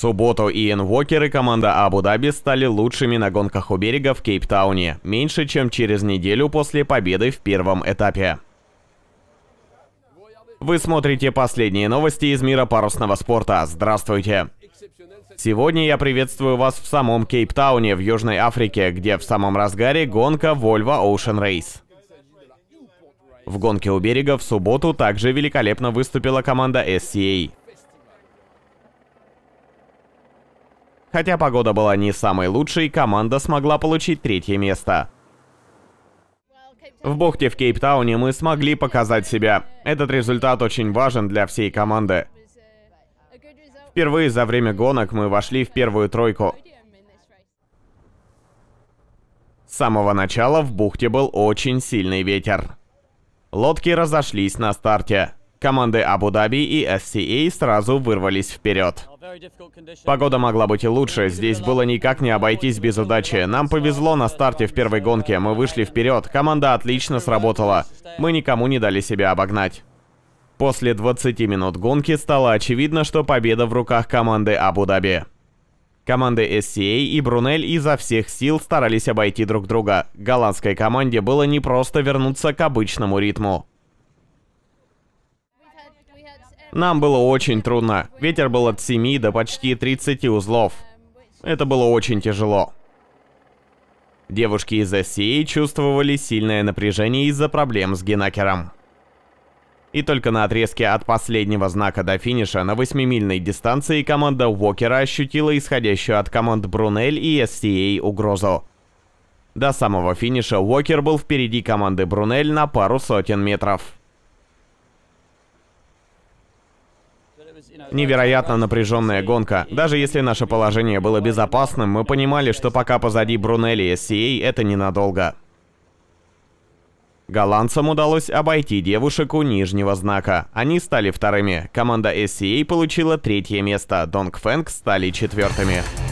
субботу Иэн Уокер и команда Абу-Даби стали лучшими на гонках у берега в Кейптауне, меньше чем через неделю после победы в первом этапе. Вы смотрите последние новости из мира парусного спорта. Здравствуйте! Сегодня я приветствую вас в самом Кейптауне, в Южной Африке, где в самом разгаре гонка Volvo Ocean Race. В гонке у берега в субботу также великолепно выступила команда SCA. Хотя погода была не самой лучшей, команда смогла получить третье место. В бухте в Кейптауне мы смогли показать себя. Этот результат очень важен для всей команды. Впервые за время гонок мы вошли в первую тройку. С самого начала в бухте был очень сильный ветер. Лодки разошлись на старте. Команды Абу-Даби и SCA а сразу вырвались вперед. Погода могла быть и лучше, здесь было никак не обойтись без удачи. Нам повезло на старте в первой гонке, мы вышли вперед, команда отлично сработала. Мы никому не дали себя обогнать. После 20 минут гонки стало очевидно, что победа в руках команды Абу-Даби. Команды SCA а и Брунель изо всех сил старались обойти друг друга. Голландской команде было непросто вернуться к обычному ритму. Нам было очень трудно. Ветер был от 7 до почти 30 узлов. Это было очень тяжело. Девушки из России чувствовали сильное напряжение из-за проблем с Генакером. И только на отрезке от последнего знака до финиша на восьмимильной дистанции команда Уокера ощутила исходящую от команд Брунель и STA угрозу. До самого финиша Уокер был впереди команды Брунель на пару сотен метров. Невероятно напряженная гонка. Даже если наше положение было безопасным, мы понимали, что пока позади Брунелли и SCA это ненадолго. Голландцам удалось обойти девушек у нижнего знака. Они стали вторыми. Команда SCA получила третье место, Донг Фэнк стали четвертыми.